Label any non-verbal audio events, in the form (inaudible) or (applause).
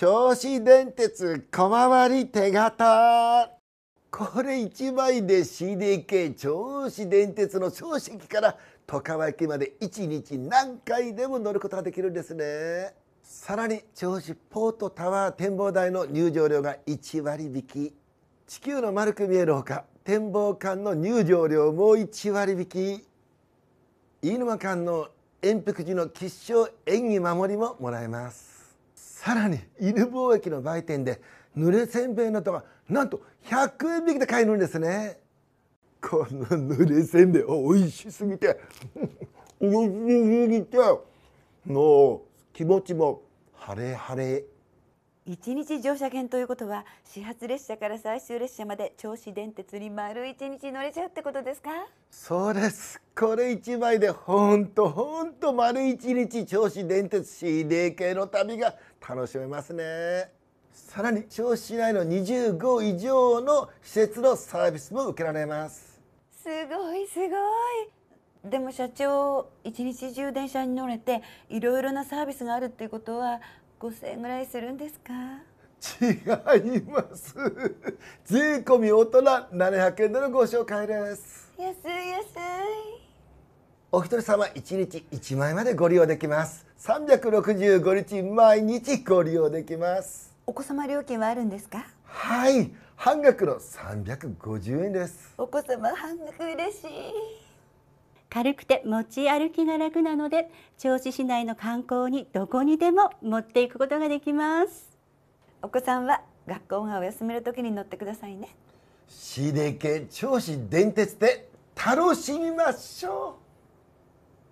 銚子電鉄小回り手形これ1枚で CDK 銚子電鉄の銚子駅から十川駅まで一日何回でも乗ることができるんですねさらに銚子ポートタワー展望台の入場料が1割引き地球の丸く見えるほか展望館の入場料も1割引き飯沼館の延福寺の吉祥縁起守りももらえますさらに犬貿駅の売店で濡れせんべいなどがなんと100円引きで買えるんですねこの濡れせんべい美味しすぎて (laughs) 美味しすぎてもう気持ちも晴れ晴れ1日乗車券ということは始発列車から最終列車まで銚子電鉄に丸1日乗れちゃうってことですかそうですこれ1枚でほんとほんと丸1日銚子電鉄 CD 系の旅が楽しめますねさらに銚子市内の25以上の施設のサービスも受けられますすごいすごいでも社長一日中電車に乗れていろいろなサービスがあるっていうことは5000円ぐらいするんですか違います (laughs) 税込み大人700円でのご紹介です安い安いお一人様1日1枚までご利用できます365日毎日ご利用できますお子様料金はあるんですかはい半額の350円ですお子様半額嬉しい軽くて持ち歩きが楽なので銚子市内の観光にどこにでも持っていくことができますお子さんは学校がお休みの時に乗ってくださいね CDK 銚子電鉄で楽しみましょう